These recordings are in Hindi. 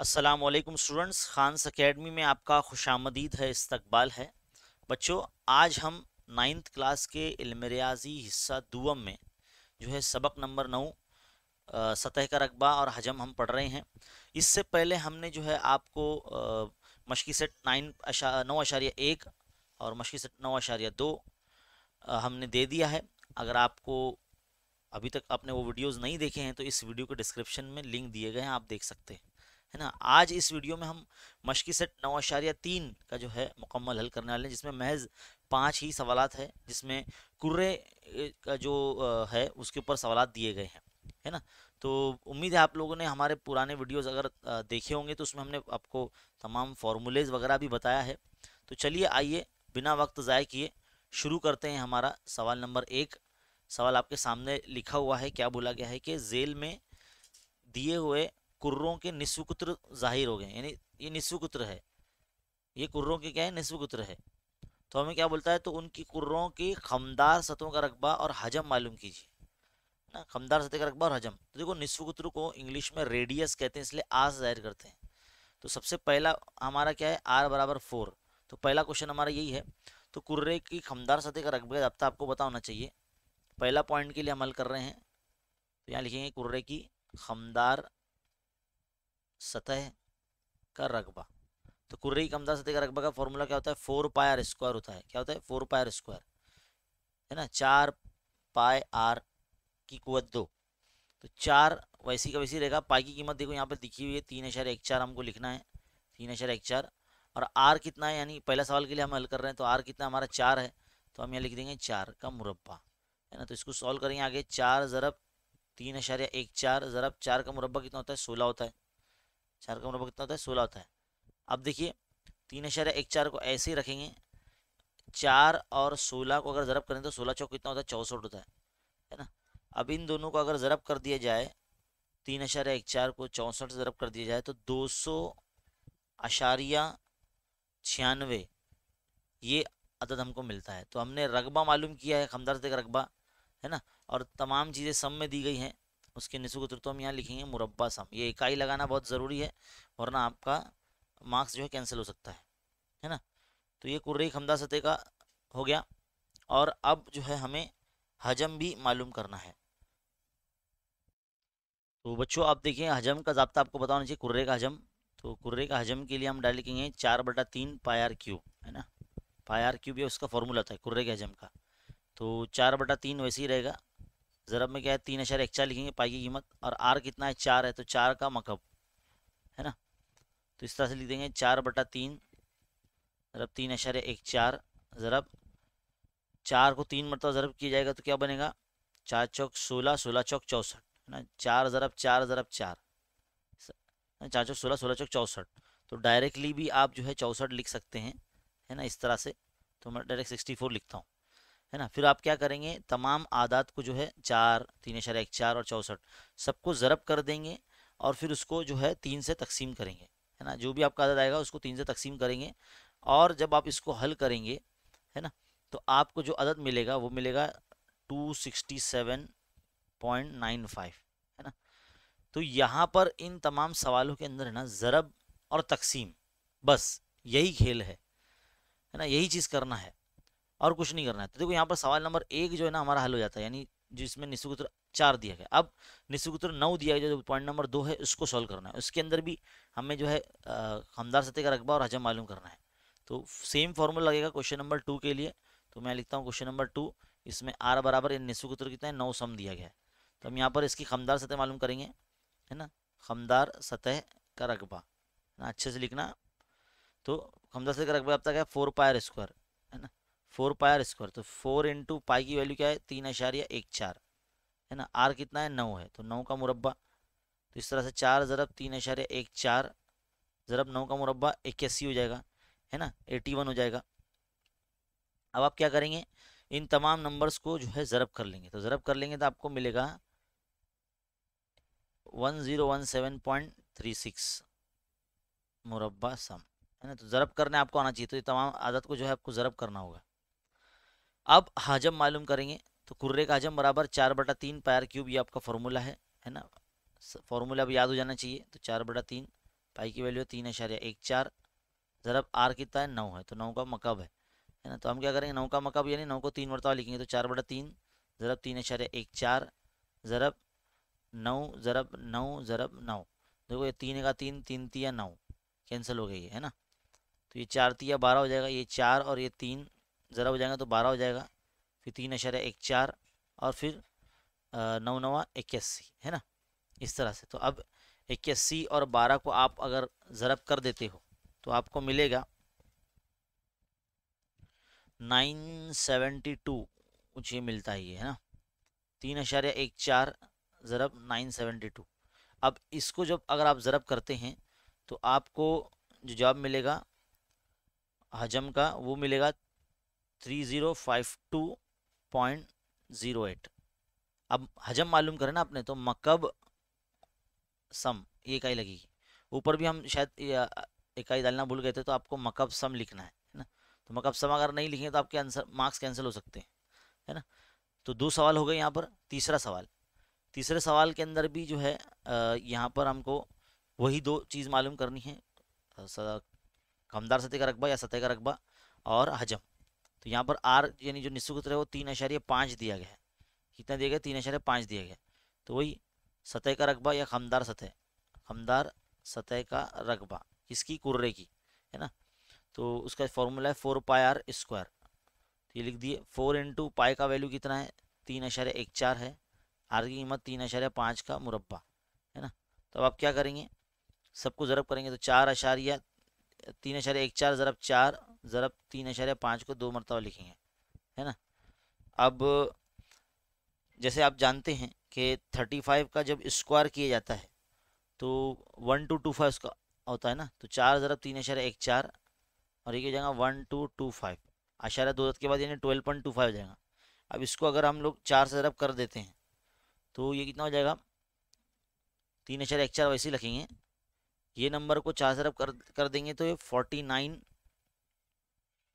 असलम स्टूडेंट्स खानस अकेडमी में आपका खुश आमदीद है इस्तकबाल है बच्चों आज हम नाइन्थ क्लास के रियाजी हिस्सा दुम में जो है सबक नंबर नौ सतह का रकबा और हजम हम पढ़ रहे हैं इससे पहले हमने जो है आपको मशक़ी सेट नाइन अशा नौ अशारिया एक और मशक़ी सेट नौ अशारिया दो आ, हमने दे दिया है अगर आपको अभी तक आपने वो वीडियोज़ नहीं देखे हैं तो इस वीडियो के डिस्क्रिप्शन में लिंक दिए गए हैं आप देख सकते हैं है ना आज इस वीडियो में हम मशक़ी सेट नौ अशारिया तीन का जो है मुकम्मल हल करने वाले हैं जिसमें महज पाँच ही सवाल है जिसमें कुर्रे का जो है उसके ऊपर सवाल दिए गए हैं है ना तो उम्मीद है आप लोगों ने हमारे पुराने वीडियोस अगर देखे होंगे तो उसमें हमने आपको तमाम फार्मूलेज वगैरह भी बताया है तो चलिए आइए बिना वक्त ज़ाय किए शुरू करते हैं हमारा सवाल नंबर एक सवाल आपके सामने लिखा हुआ है क्या बोला गया है कि जेल में दिए हुए कुर्रों के निस्वकुत्र जाहिर हो गए यानी ये निस्वकुत्र है ये कुर्रों के क्या है निस्वकुत्र है तो हमें क्या बोलता है तो उनकी कुर्रों की खमदार सतहों का रकबा और हजम मालूम कीजिए ना खमदार सतह का रकबा और हजम तो देखो निस्वकुत्र को इंग्लिश में रेडियस कहते हैं इसलिए आस जाहिर करते हैं तो सबसे पहला हमारा क्या है आर बराबर फोर तो पहला क्वेश्चन हमारा यही है तो कुर्रे की खमदार सतह का रकबे का रब्ता आपको पता होना चाहिए पहला पॉइंट के लिए अमल कर रहे हैं तो यहाँ लिखेंगे कुर्रे की खमदार सतह का रकबा तो कुर्री कमदा सतह का रकबा का फॉर्मूला क्या होता है फोर पाई आर स्क्वायर होता है क्या होता है फोर पाई आर स्क्वायर है ना चार पाई आर की कुत दो तो चार वैसी का वैसी रहेगा पाई की कीमत देखो यहाँ पर दिखी हुई है तीन अशर एक चार हमको लिखना है तीन अशर एक चार और आर कितना है यानी पहला सवाल के लिए हम हल कर रहे हैं तो आर कितना हमारा चार है तो हम यहाँ लिख देंगे चार का मुरब्बा है ना तो इसको सॉल्व करेंगे आगे चार ज़रब तीन अशार्य एक चार ज़रब चार का मुरब्बा कितना होता है सोलह होता है चार का मुरबा कितना होता है सोलह होता है अब देखिए तीन अशार एक चार को ऐसे ही रखेंगे चार और सोलह को अगर ज़रब करें तो सोलह चौक कितना होता है चौंसठ होता है है ना अब इन दोनों को अगर ज़रब कर दिया जाए तीन अशार एक चार को चौंसठ से ज़रब कर दिया जाए तो दो सौ अशारिया छियानवे ये अदद हमको मिलता है तो हमने रकबा मालूम किया है हमदर्द का रकबा है ना और तमाम चीज़ें सम में दी गई हैं उसके निसु के तो हम यहाँ लिखेंगे मुरब्बा सम ये इकाई लगाना बहुत ज़रूरी है वरना आपका मार्क्स जो है कैंसिल हो सकता है है ना तो ये कुर्रे खमदा सतह का हो गया और अब जो है हमें हजम भी मालूम करना है तो बच्चों आप देखिए हजम का जब्ता आपको बताना चाहिए कुर्रे का हजम तो कुर्रे का हजम के लिए हम डाल लिखेंगे चार बटा तीन पायर क्यूब है ना पायर क्यूब ये उसका फॉर्मूला था कुर्रे के हजम का तो चार बटा तीन वैसे ही रहेगा ज़रब में क्या है तीन अशर एक लिखेंगे पाई की कीमत और आर कितना है चार है तो चार का मकब है ना तो इस तरह से लिख देंगे चार बटा तीन ज़रब तीन अशर एक चार ज़रब चार को तीन मरतब ज़रब किया जाएगा तो क्या बनेगा चार चौक सोलह सोलह चौक चौंसठ है ना चार ज़रब चार ज़रब चार चार चौक सोलह सोलह चौक चौंसठ तो डायरेक्टली भी आप जो है चौंसठ लिख सकते हैं है ना इस तरह से तो मैं डायरेक्ट सिक्सटी फोर लिखता हूँ है ना फिर आप क्या करेंगे तमाम आदात को जो है चार तीन इशारा एक चार और चौंसठ सबको ज़रब कर देंगे और फिर उसको जो है तीन से तकसीम करेंगे है ना जो भी आपका आदत आएगा उसको तीन से तकसीम करेंगे और जब आप इसको हल करेंगे है ना तो आपको जो अदद मिलेगा वो मिलेगा two sixty seven point nine five है ना तो यहाँ पर इन तमाम सवालों के अंदर है ना ज़रब और तकसीम बस यही खेल है है ना यही चीज़ करना है और कुछ नहीं करना है तो देखो यहाँ पर सवाल नंबर एक जो है ना हमारा हल हो जाता है यानी जिसमें उत्तर चार दिया गया अब उत्तर नौ दिया गया जो पॉइंट नंबर दो है उसको सॉल्व करना है उसके अंदर भी हमें जो है हमदार सतह का रकबा और हजम मालूम करना है तो सेम फॉर्मूला लगेगा क्वेश्चन नंबर टू के लिए तो मैं लिखता हूँ क्वेश्चन नंबर टू इसमें आर बराबर यानी उत्तर कितना है नौ सम दिया गया है तो हम यहाँ पर इसकी खमदार सतह मालूम करेंगे है ना खमदार सतह का रकबा ना अच्छे से लिखना तो खमदार सतह का रकबा अब तक है four pi r square four pi r square तो फोर इंटू पाई की वैल्यू क्या है तीन या एक चार है ना आर कितना है नौ है तो नौ का मुरबा तो इस तरह से चार ज़रब तीन या एक चार ज़रब नौ का मुरबा इक्यासी हो जाएगा है ना एटी वन हो जाएगा अब आप क्या करेंगे इन तमाम नंबर्स को जो है ज़रब कर लेंगे तो ज़रब कर लेंगे तो आपको मिलेगा one zero one seven point three six मुरबा सम है ना तो ज़रब करने आपको आना चाहिए तो ये तमाम आदत को जो है आपको ज़रब करना होगा अब हाजम मालूम करेंगे तो कुर्रे का हजम बराबर चार बटा तीन पायर क्यूब ये आपका फार्मूला है है ना फार्मूला अब याद हो जाना चाहिए तो चार बटा तीन पाई की वैल्यू तीन आशार्य एक चार ज़रब आर कितना है नौ है तो नौ का मकब है है ना तो हम क्या करेंगे नौ का मकब यानी नौ को तीन मरतबा लिखेंगे तो चार बटा तीन ज़रब तीन आशार्य एक चार ज़रब नौ ज़रब नौ ज़रब नौ देखो ये तीन का तीन तीन तिया नौ कैंसिल हो गई है ना तो ये चार तिया बारह हो जाएगा ये चार और ये तीन ज़रा हो जाएगा तो बारह हो जाएगा फिर तीन अशर एक चार और फिर नौ नवा इक्यासी है ना इस तरह से तो अब इक्यासी और बारह को आप अगर ज़रब कर देते हो तो आपको मिलेगा नाइन सेवेंटी टू कुछ ये मिलता ही है ना तीन अशार्य एक चार ज़रब नाइन सेवेंटी टू अब इसको जब अगर आप ज़रब करते हैं तो आपको जो जवाब मिलेगा हजम का वो मिलेगा 3052.08 अब हजम मालूम करें ना आपने तो मकब सम ये इकाई लगेगी ऊपर भी हम शायद इकाई डालना भूल गए थे तो आपको मकब सम लिखना है ना तो मकब सम अगर नहीं लिखें तो आपके आंसर मार्क्स कैंसिल हो सकते हैं है ना तो दो सवाल हो गए यहाँ पर तीसरा सवाल तीसरे सवाल के अंदर भी जो है यहाँ पर हमको वही दो चीज़ मालूम करनी है कमदार सतह का रकबा या सतह का रकबा और हजम तो यहाँ पर आर यानी जो निःशुल्क है वो तीन आशार्य पाँच दिया गया है कितना दिया गया तीन आशार्य पाँच दिया गया तो वही सतह का रकबा या खमदार सतह खमदार सतह का रकबा किसकी कुर्रे की है ना तो उसका फॉर्मूला है फोर पाई आर स्क्वायर तो ये लिख दिए फोर इंटू पाई का वैल्यू कितना है तीन आशार्य एक चार है आर की कीमत तीन आशार्य पाँच का मुरबा है ना तो अब आप क्या करेंगे सबको ज़रब करेंगे तो चार आशार्य तीन इशारे एक चार ज़रब चार ज़रब तीन इशारे पाँच को दो मरतबा लिखेंगे है ना अब जैसे आप जानते हैं कि थर्टी फाइव का जब स्क्वायर किया जाता है तो वन टू टू फाइव उसका होता है ना तो चार ज़रब तीन इशारे एक चार और ये हो जाएगा वन टू टू फाइव अशारा दो के बाद यानी ट्वेल्व पॉइंट टू फाइव हो जाएगा अब इसको अगर हम लोग चार से ज़रब कर देते हैं तो ये कितना हो जाएगा तीन अशर एक चार वैसे ही लिखेंगे ये नंबर को चार से रब कर कर देंगे तो ये फोर्टी नाइन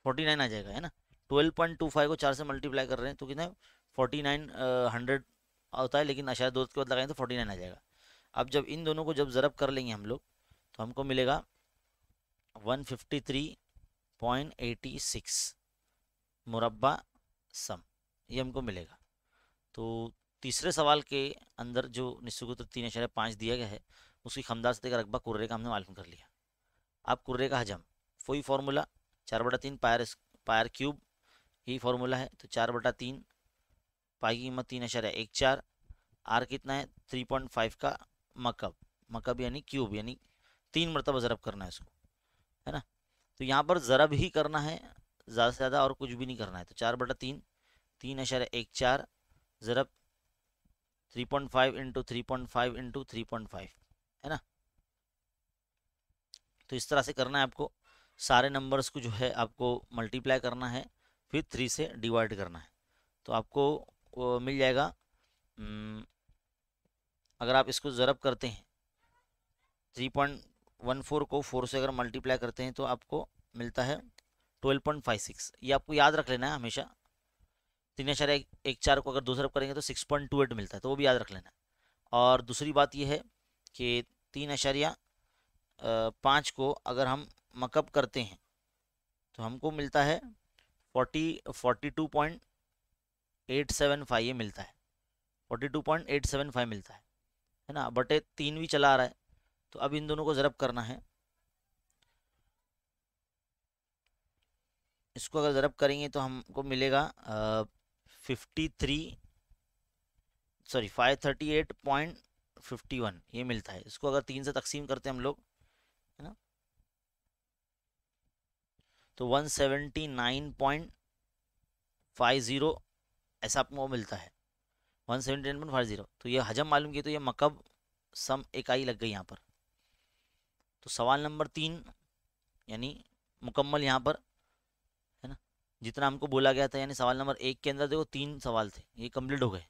फोर्टी नाइन आ जाएगा है ना ट्वेल्व पॉइंट टू फाइव को चार से मल्टीप्लाई कर रहे हैं तो कितना फोर्टी नाइन हंड्रेड होता है लेकिन अशार दोस्त के बाद लगाएंगे तो फोर्टी नाइन आ जाएगा अब जब इन दोनों को जब ज़रब कर लेंगे हम लोग तो हमको मिलेगा one fifty three point eighty six मुरबा सम ये हमको मिलेगा तो तीसरे सवाल के अंदर जो निश्चित तीन अशारे पाँच दिया गया है उसकी खमदास देकर रकबा कुर्रे का हमने मालूम कर लिया अब कुर्रे का हजम वही फार्मूला चार बटा तीन पायर पायर क्यूब ही फार्मूला है तो चार बटा तीन पाई की कीमत तीन है एक चार आर कितना है थ्री पॉइंट फाइव का मकब मकब यानी क्यूब यानी तीन मरतबा ज़रब करना है इसको है ना तो यहाँ पर ज़रब ही करना है ज़्यादा से ज़्यादा और कुछ भी नहीं करना है तो चार बटा तीन तीन है एक चार ज़रब three point five into three point five into three point five है ना तो इस तरह से करना है आपको सारे नंबर्स को जो है आपको मल्टीप्लाई करना है फिर थ्री से डिवाइड करना है तो आपको मिल जाएगा अगर आप इसको ज़रब करते हैं थ्री पॉइंट वन फोर को फोर से अगर मल्टीप्लाई करते हैं तो आपको मिलता है ट्वेल्व पॉइंट फाइव सिक्स ये आपको याद रख लेना है हमेशा तीन हजार एक, चार को अगर दो ज़रब करेंगे तो सिक्स पॉइंट टू एट मिलता है तो वो भी याद रख लेना है और दूसरी बात ये है कि तीन अशरिया पाँच को अगर हम मकअप करते हैं तो हमको मिलता है forty forty two point eight seven five ये मिलता है forty two point eight seven five मिलता है है ना बटे तीन भी चला आ रहा है तो अब इन दोनों को ज़रब करना है इसको अगर ज़रब करेंगे तो हमको मिलेगा fifty three sorry five thirty eight point fifty one ये मिलता है इसको अगर तीन से तकसीम करते हैं हम लोग है ना तो one seventy nine point five zero ऐसा आपको मिलता है one seventy nine point five zero तो ये हजम मालूम किए तो ये मकब सम इकाई लग गई यहाँ पर तो सवाल नंबर तीन यानी मुकम्मल यहाँ पर है ना जितना हमको बोला गया था यानी सवाल नंबर एक के अंदर देखो तीन सवाल थे ये कम्प्लीट हो गए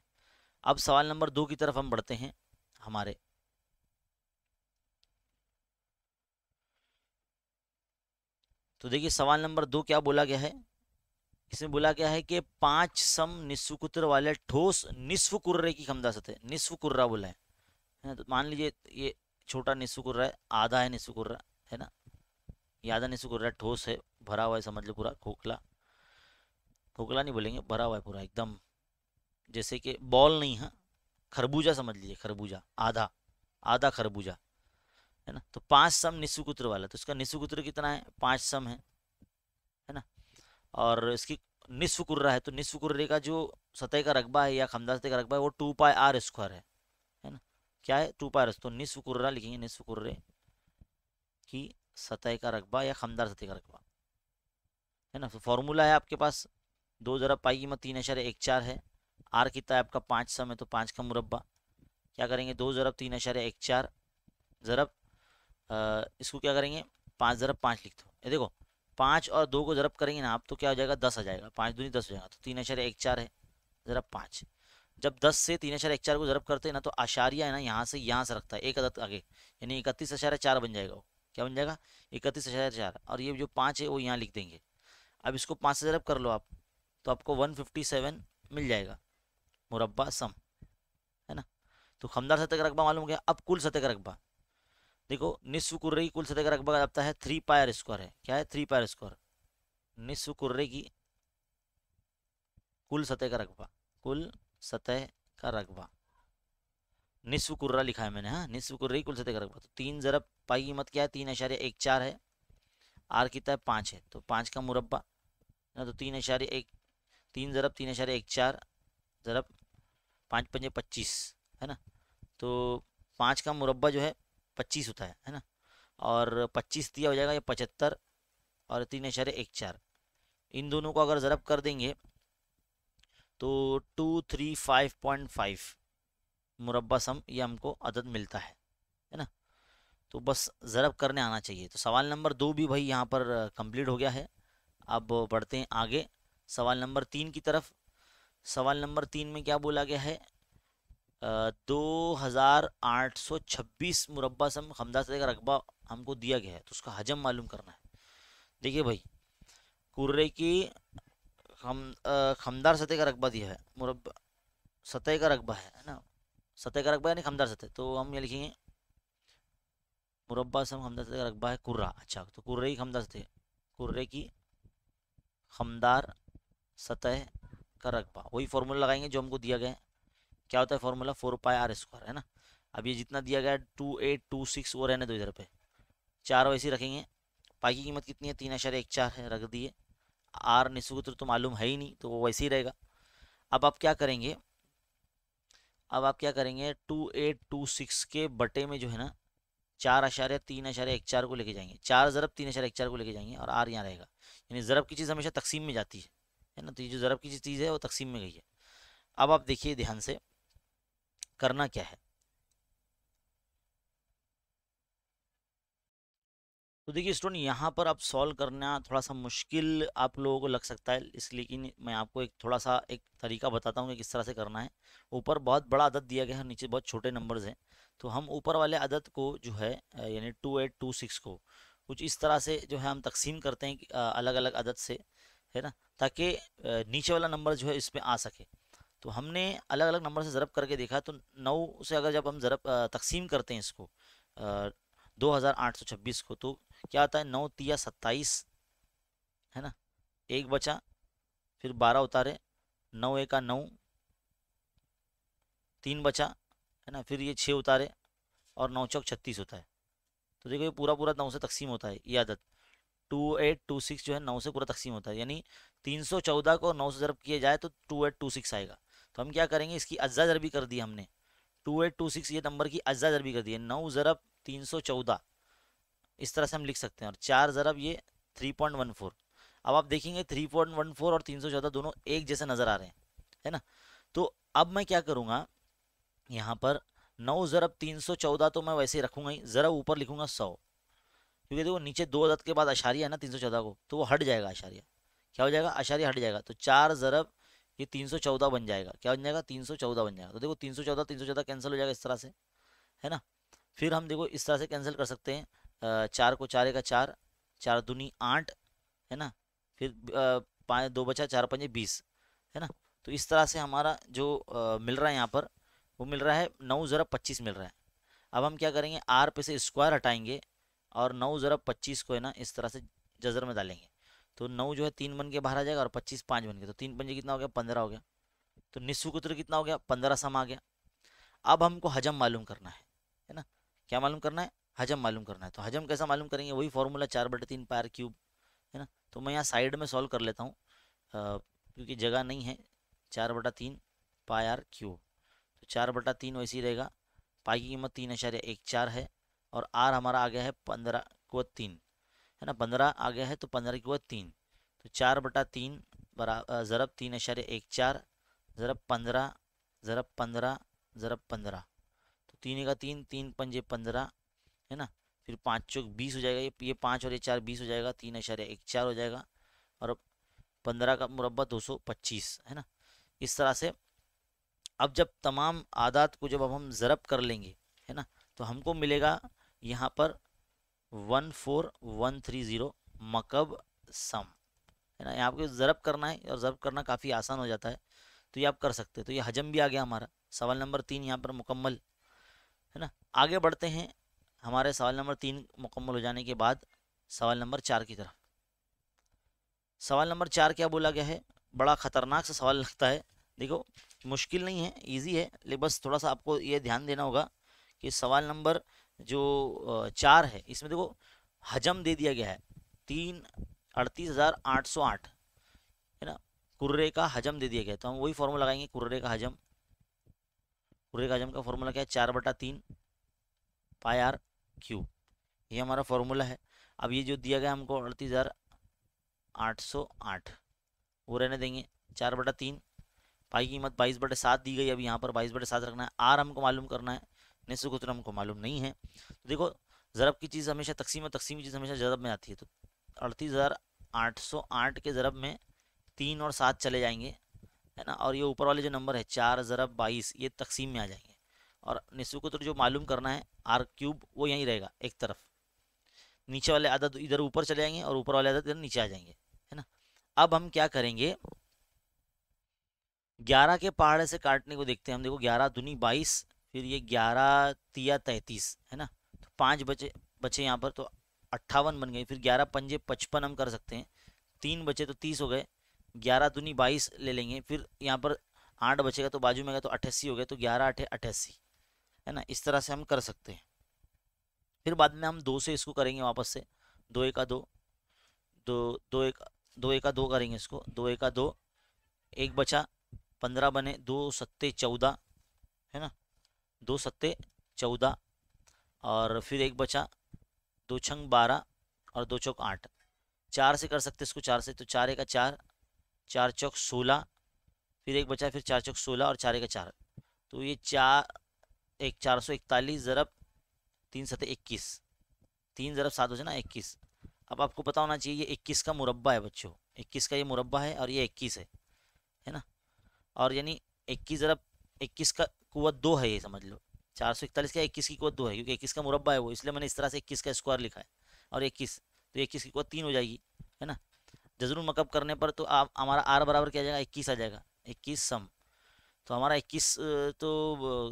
अब सवाल नंबर दो की तरफ हम बढ़ते हैं हमारे तो देखिए सवाल नंबर दो क्या बोला गया है इसमें बोला गया है कि पांच सम निस्वकुत्र वाले ठोस निस्व कुर्रे की क्षमता है निस्व कुर्रा बोला है ना तो मान लीजिए ये छोटा निस्व कुर्रा है आधा है निस्व कुर्रा है ना ये आधा निस्व कुर्रा ठोस है भरा हुआ है समझ लो पूरा खोखला खोखला नहीं बोलेंगे भरा हुआ है पूरा एकदम जैसे कि बॉल नहीं है हाँ? खरबूजा समझ लीजिए खरबूजा आधा आधा खरबूजा है ना तो पाँच सम निशुकुत्र वाला तो इसका निशुकुत्र कितना है पाँच सम है है ना और इसकी निस्फ कुर्रा है तो निस्फ कुर्रे का जो सतह का रकबा है या खमदा सतह का रकबा है वो टू पाई आर स्क्वायर है है ना क्या है टू पाई आर तो निस्फ कुर्रा लिखेंगे निस्फ कुर्रे की सतह का रकबा या खमदार सतह का रकबा है ना तो फॉर्मूला है आपके पास दो ज़रा पाई कीमत तीन अशर एक चार है आर कितना है आपका पाँच सम है तो पाँच का मुरबा क्या करेंगे दो ज़रब तीन अशारे एक चार ज़रब इसको क्या करेंगे पाँच ज़रब पाँच लिख दो ये देखो पाँच और दो को ज़रब करेंगे ना आप तो क्या हो जाएगा दस आ जाएगा पाँच दूनी दस हो जाएगा तो तीन अशारे एक चार है ज़रब पाँच जब दस से तीन अशारे एक चार को ज़रब करते हैं ना तो आशारिया है ना यहाँ से यहाँ से रखता है एक अदत आगे यानी इकतीस अशारे चार बन जाएगा वो क्या बन जाएगा इकतीस अशारे चार और ये जो पाँच है वो यहाँ लिख देंगे अब इसको पाँच से ज़रब कर लो आप तो आपको वन फिफ्टी सेवन मिल जाएगा मुरबा सम है ना तो खमदार सतह का रकबा मालूम गया अब कुल सतह का रकबा देखो निस्व कुर्रे की कुल सतह का रकबा जाता है थ्री पायर स्क्वायर है क्या है थ्री पायर स्क्वायर निस्व कुर्रे की कुल सतह का रकबा कुल सतह का रकबा निस्व कुर्रा लिखा है मैंने हाँ निस्व कुर्रे कुल सतह का रकबा तो तीन ज़रब पाई की कीमत क्या है तीन आशार्य एक चार है आर कितना है पाँच है तो पाँच का मुरबा ना तो तीन आशार्य एक तीन ज़रब तीन आशार्य एक चार ज़रब पाँच पंजे पच्चीस है ना तो पाँच का मुरबा जो है पच्चीस होता है है ना और पच्चीस दिया हो जाएगा ये पचहत्तर और तीन इशारे एक चार इन दोनों को अगर ज़रब कर देंगे तो two three five point five मुरबा सम ये हमको अदद मिलता है है ना तो बस ज़रब करने आना चाहिए तो सवाल नंबर दो भी भाई यहाँ पर कंप्लीट हो गया है अब बढ़ते हैं आगे सवाल नंबर तीन की तरफ सवाल नंबर तीन में क्या बोला गया है दो हज़ार आठ सौ छब्बीस मुरबा सम हमदा सतह का रकबा हमको दिया गया है तो उसका हजम मालूम करना है देखिए भाई कुर्रे की हम खमदार सतह का रकबा दिया है मुरबा सतह का रकबा है ना सतह का रकबा यानी खमदार सतह तो हम ये लिखेंगे मुरबा सम हमदार सतह का रकबा है कुर्रा अच्छा तो कुर्रे की खमदार सतह कुर्रे की खमदार सतह का रकबा वही फार्मूला लगाएंगे जो हमको दिया गया है क्या होता है formula four pi r square है ना अब ये जितना दिया गया है टू एट टू सिक्स वो रहने दो इधर पे चार वैसे रखेंगे पाई की कीमत कितनी है तीन आशार एक चार है रख दिए आर निशुगुत्र तो मालूम है ही नहीं तो वो वैसे ही रहेगा अब आप क्या करेंगे अब आप क्या करेंगे टू एट टू सिक्स के बटे में जो है ना चार या तीन आशार्य एक चार को लेके जाएंगे चार ज़रब तीन आशार्य एक चार को लेके जाएंगे और आर यहाँ रहेगा यानी ज़रब की चीज़ हमेशा तकसीम में जाती है है ना तो ये जो ज़रब की चीज़ है वो तकसीम में गई है अब आप देखिए ध्यान से करना क्या है तो देखिए स्टूडेंट यहाँ पर आप सॉल्व करना थोड़ा सा मुश्किल आप लोगों को लग सकता है इसलिए कि मैं आपको एक थोड़ा सा एक तरीका बताता हूँ कि किस तरह से करना है ऊपर बहुत बड़ा अदद दिया गया है नीचे बहुत छोटे नंबर्स हैं तो हम ऊपर वाले अदद को जो है यानी टू एट टू सिक्स को कुछ इस तरह से जो है हम तकसीम करते हैं अलग अलग अदद से है ना ताकि नीचे वाला नंबर जो है इसमें आ सके तो हमने अलग अलग नंबर से ज़रब करके देखा तो नौ से अगर जब हम ज़रब तकसीम करते हैं इसको दो हज़ार आठ सौ छब्बीस को तो क्या आता है नौ तिया सत्ताईस है ना एक बचा फिर बारह उतारे नौ एक का नौ तीन बचा है ना फिर ये छः उतारे और नौ चौक छत्तीस होता है तो देखो ये पूरा पूरा नौ से तकसीम होता है ये आदत टू एट टू सिक्स जो है नौ से पूरा तकसीम होता है यानी तीन सौ चौदह को नौ से ज़रब किया जाए तो टू एट टू सिक्स आएगा तो हम क्या करेंगे इसकी अज्जा ज़रबी कर दी हमने टू एट टू सिक्स ये नंबर की अज्जा ज़रबी कर दी है नौ ज़रब तीन सौ चौदह इस तरह से हम लिख सकते हैं और चार ज़रब ये थ्री पॉइंट वन फोर अब आप देखेंगे थ्री पॉइंट वन फोर और तीन सौ चौदह दोनों एक जैसे नज़र आ रहे हैं है ना तो अब मैं क्या करूँगा यहाँ पर नौ ज़रब तीन सौ चौदह तो मैं वैसे ही रखूँगा ही ज़रा ऊपर लिखूँगा सौ क्योंकि देखो नीचे दो अदद के बाद अशारिया है ना तीन सौ चौदह को तो वो हट जाएगा अशारिया क्या हो जाएगा अशारिया हट जाएगा तो चार ज़रब ये तीन सौ चौदह बन जाएगा क्या बन जाएगा तीन सौ चौदह बन जाएगा तो देखो तीन सौ चौदह तीन सौ चौदह कैंसिल हो जाएगा इस तरह से है ना फिर हम देखो इस तरह से कैंसिल कर सकते हैं चार को चार का चार चार दूनी आठ है ना फिर पाँच दो बचा चार पंजे बीस है ना तो इस तरह से हमारा जो आ, मिल रहा है यहाँ पर वो मिल रहा है नौ ज़रा पच्चीस मिल रहा है अब हम क्या करेंगे आर पे से स्क्वायर हटाएंगे और नौ ज़रा पच्चीस को है ना इस तरह से जजर में डालेंगे तो नौ जो है तीन बन के बाहर आ जाएगा और पच्चीस पाँच बन के तो तीन पंजे कितना हो गया पंद्रह हो गया तो निस्सु कितना हो गया पंद्रह सम आ गया अब हमको हजम मालूम करना है है ना क्या मालूम करना है हजम मालूम करना है तो हजम कैसा मालूम करेंगे वही फार्मूला चार बटे तीन पायर क्यूब है ना तो मैं यहाँ साइड में सॉल्व कर लेता हूँ क्योंकि जगह नहीं है चार बटा तीन पायर क्यूब तो चार बटा तीन वैसे ही रहेगा पाई की कीमत तीन आशार्य एक चार है और आर हमारा आ गया है पंद्रह की वह तीन है ना पंद्रह आ गया है तो पंद्रह की वह तीन तो चार बटा तीन बराबर ज़रब तीन अशारे एक चार ज़रब पंद्रह ज़रब पंद्रह ज़रब पंद्रह तो तीन का तीन तीन पंजे पंद्रह है ना फिर पाँच चौक बीस हो जाएगा ये ये पाँच और ये चार बीस हो जाएगा तीन अशारे एक चार हो जाएगा और पंद्रह का मुरबा दो सौ पच्चीस है ना इस तरह से अब जब तमाम आदात को जब अब हम ज़रब कर लेंगे है ना तो हमको मिलेगा यहाँ पर one four one three zero मकब सम है ना यहाँ पर ज़रब करना है और ज़रब करना काफ़ी आसान हो जाता है तो ये आप कर सकते हैं तो ये हजम भी आ गया हमारा सवाल नंबर तीन यहाँ पर मुकम्मल है ना आगे बढ़ते हैं हमारे सवाल नंबर तीन मुकम्मल हो जाने के बाद सवाल नंबर चार की तरफ सवाल नंबर चार क्या बोला गया है बड़ा ख़तरनाक सा सवाल लगता है देखो मुश्किल नहीं है ईजी है लेकिन बस थोड़ा सा आपको ये ध्यान देना होगा कि सवाल नंबर जो चार है इसमें देखो हजम दे दिया गया है तीन अड़तीस हज़ार आठ सौ आठ है ना कुर्रे का हजम दे दिया गया तो हम वही फॉर्मूला लगाएंगे कुर्रे का हजम कुर्रे का हजम का फॉर्मूला क्या है चार बटा तीन पाई आर क्यू ये हमारा फॉर्मूला है अब ये जो दिया गया हमको अड़तीस हज़ार आठ सौ आठ वो रहने देंगे चार बटा तीन पाई की कीमत बाईस बटे सात दी गई अब यहाँ पर बाईस बटे सात रखना है आर हमको मालूम करना है नसब को उतना तो हमको मालूम नहीं है तो देखो ज़रब की चीज़ हमेशा तकसीम और तकसीम की चीज़ हमेशा जरब में आती है तो अड़तीस हज़ार आठ सौ आठ के ज़रब में तीन और सात चले जाएंगे है ना और ये ऊपर वाले जो नंबर है चार ज़रब बाईस ये तकसीम में आ जाएंगे और निसब को तो जो मालूम करना है आर क्यूब वो यहीं रहेगा एक तरफ नीचे वाले आदत इधर ऊपर चले जाएंगे और ऊपर वाले आदत इधर नीचे आ जाएंगे है ना अब हम क्या करेंगे ग्यारह के पहाड़े से काटने को देखते हैं हम देखो ग्यारह दुनी बाईस फिर ये ग्यारह तिया तैंतीस है ना तो पाँच बचे बचे यहाँ पर तो अट्ठावन बन गए फिर ग्यारह पंजे पचपन हम कर सकते हैं तीन बचे तो तीस हो गए ग्यारह दूनी बाईस ले लेंगे फिर यहाँ पर आठ बचेगा तो बाजू में गए तो अट्ठासी हो गए तो ग्यारह अठे अट्ठासी है ना इस तरह से हम कर सकते हैं फिर बाद में हम दो से इसको करेंगे वापस से दो एका दो दो दो एक दो एका दो करेंगे इसको दो एका दो एक बचा पंद्रह बने दो सत्ते चौदह है ना दो सत्ते चौदह और फिर एक बचा दो छंग बारह और दो चौक आठ चार से कर सकते इसको चार से तो चार का चार चार चौक सोलह फिर एक बचा फिर चार चौक सोलह और चार का चार तो ये चार एक चार सौ इकतालीस ज़रब तीन सतह इक्कीस तीन ज़रब सात हो जाए ना इक्कीस अब आपको पता होना चाहिए ये इक्कीस का मुरबा है बच्चों इक्कीस का ये मुरबा है और ये इक्कीस है है ना और यानी इक्कीस ज़रब इक्कीस का कुत दो है ये समझ लो चार सौ इकतालीस का इक्कीस की कुत दो है क्योंकि इक्कीस का मुरबा है वो इसलिए मैंने इस तरह से इक्कीस का स्क्वायर लिखा है और इक्कीस तो इक्कीस की कुत तीन हो जाएगी है ना जजरू मकब करने पर तो आप हमारा आर बराबर क्या जाएगा इक्कीस आ जाएगा इक्कीस सम तो हमारा इक्कीस तो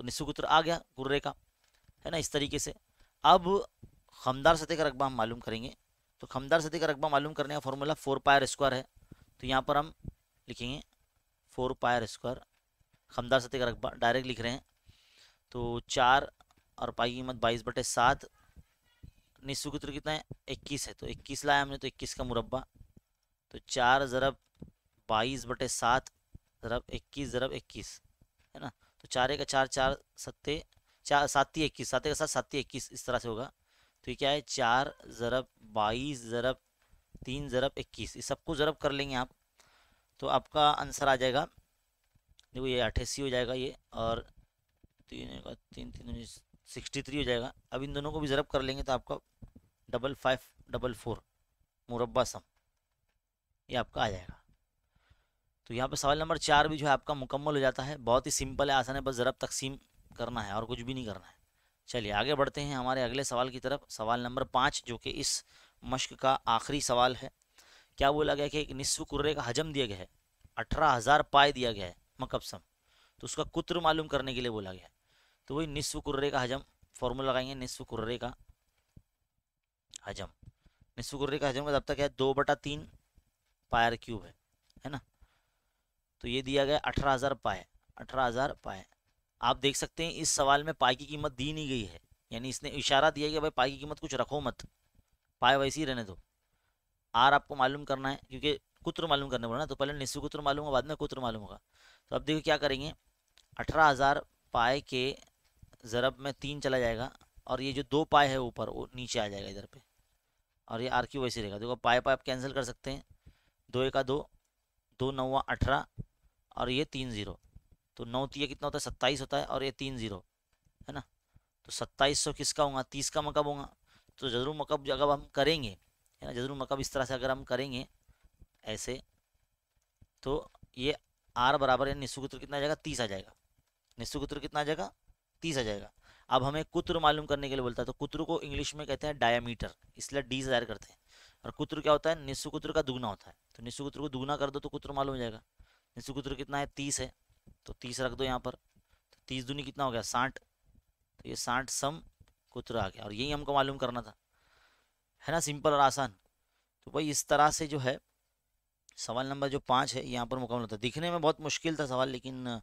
निस्सुकुत्र आ गया कुर्रे का है ना इस तरीके से अब खमदार सतह का रकबा हम मालूम करेंगे तो खमदार सतह का रकबा मालूम करने का फॉर्मूला फोर पायर स्क्वायर है तो यहाँ पर हम लिखेंगे फोर पायर स्क्वायर खमदार का रकबा डायरेक्ट लिख रहे हैं तो चार और पाई कीमत बाईस बटे सात निस्सू की कितना है इक्कीस है तो इक्कीस लाया हमने तो इक्कीस का मुरबा तो चार ज़रब बाईस बटे सात ज़रब इक्कीस ज़रब इक्कीस है ना तो चार एक चार चार सत्ते चार साती इक्कीस सात का साथ साती इक्कीस इस तरह से होगा तो ये क्या है चार ज़रब बाईस ज़रब तीन ज़रब इक्कीस इस सबको ज़रब कर लेंगे आप तो आपका आंसर आ जाएगा देखो ये अट्ठासी हो जाएगा ये और तीन का तीन तीन सिक्सटी थ्री हो जाएगा अब इन दोनों को भी ज़रब कर लेंगे तो आपका डबल फाइव डबल फोर मुरबा सम ये आपका आ जाएगा तो यहाँ पे सवाल नंबर चार भी जो है आपका मुकम्मल हो जाता है बहुत ही सिंपल है आसान है बस ज़रब तकसीम करना है और कुछ भी नहीं करना है चलिए आगे बढ़ते हैं हमारे अगले सवाल की तरफ सवाल नंबर पाँच जो कि इस मश्क का आखिरी सवाल है क्या बोला गया कि एक निसफ कुर्रे का हजम दिया गया है अठारह हज़ार पाए दिया गया है मकबसम तो उसका कुत्र मालूम करने के लिए बोला गया तो वही निसफ कुर्रे का हजम फॉर्मूला लगाएंगे निसफ कुर्रे का हजम निसफ कुर्रे का हजम का जब क्या है दो बटा तीन पायर क्यूब है है ना तो ये दिया गया अठारह हज़ार पाए अठारह हज़ार पाए आप देख सकते हैं इस सवाल में पाए की कीमत दी नहीं गई है यानी इसने इशारा दिया कि भाई पाए की कीमत कुछ रखो मत पाए वैसे ही रहने दो आर आपको मालूम करना है क्योंकि कुत्र मालूम करने बोला ना तो पहले निस्सु कुत्र मालूम होगा बाद में कुत्र मालूम होगा तो अब देखो क्या करेंगे अठारह हज़ार पाए के ज़रब में तीन चला जाएगा और ये जो दो पाए है ऊपर वो नीचे आ जाएगा इधर पे और ये आर क्यू वैसे रहेगा देखो पाए पाए आप कैंसिल कर सकते हैं दो एक दो दो नौवा अठारह और ये तीन ज़ीरो तो नौ तीय कितना होता है सत्ताईस होता है और ये तीन ज़ीरो है ना तो सत्ताईस सौ किसका होगा तीस का मकब होगा तो जजरू मकब जब हम करेंगे है ना जजरू मकब इस तरह से अगर हम करेंगे ऐसे तो ये आर बराबर यानी निस्सु उत्तर कितना आ जाएगा तीस आ जाएगा निस्सु उत्तर कितना आ जाएगा तीस आ जाएगा अब हमें कुत्र मालूम करने के लिए बोलता है तो कुत्र को इंग्लिश में कहते हैं डायामीटर इसलिए डी से करते हैं और कुत्र क्या होता है निस्सु उत्तर का दुगना होता है तो निस्सु उत्तर को दुगना कर दो तो कुत्र मालूम हो जाएगा निस्सु उत्तर कितना है तीस है तो तीस रख दो यहाँ पर तो तीस दूनी कितना हो गया साठ तो ये साठ सम कुत्र आ गया और यही हमको मालूम करना था है ना सिंपल और आसान तो भाई इस तरह से जो है सवाल नंबर जो पाँच है यहाँ पर मुकम्मल होता है दिखने में बहुत मुश्किल था सवाल लेकिन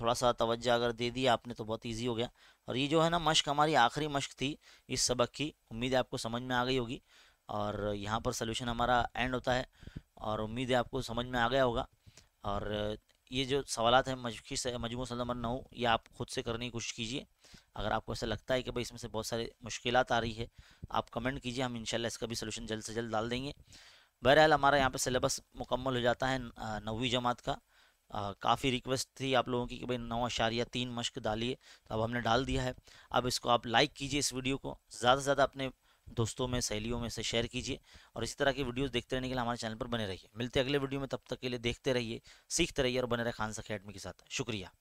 थोड़ा सा तवज्जा अगर दे दिया आपने तो बहुत इजी हो गया और ये जो है ना मश्क हमारी आखिरी मश्क थी इस सबक की उम्मीद है आपको समझ में आ गई होगी और यहाँ पर सोल्यूशन हमारा एंड होता है और उम्मीद है आपको समझ में आ गया होगा और ये जो सवालत हैं से मजमू नंबर नौ ये आप खुद से करने की कोशिश कीजिए अगर आपको ऐसा लगता है कि भाई इसमें से बहुत सारी मुश्किल आ रही है आप कमेंट कीजिए हम इनशाला इसका भी सोल्यूशन जल्द से जल्द डाल देंगे बहरहाल हमारा यहाँ पे सिलेबस मुकम्मल हो जाता है नवी जमात का काफ़ी रिक्वेस्ट थी आप लोगों की कि भाई नौ अशारिया तीन मश्क डालिए तो अब हमने डाल दिया है अब इसको आप लाइक कीजिए इस वीडियो को ज़्यादा से ज़्यादा अपने दोस्तों में सहेलियों में से शेयर कीजिए और इसी तरह की वीडियोस देखते रहने के लिए हमारे चैनल पर बने रहिए मिलते अगले वीडियो में तब तक के लिए देखते रहिए सीखते रहिए और बने रहे खान सखी अकेडमी के साथ शुक्रिया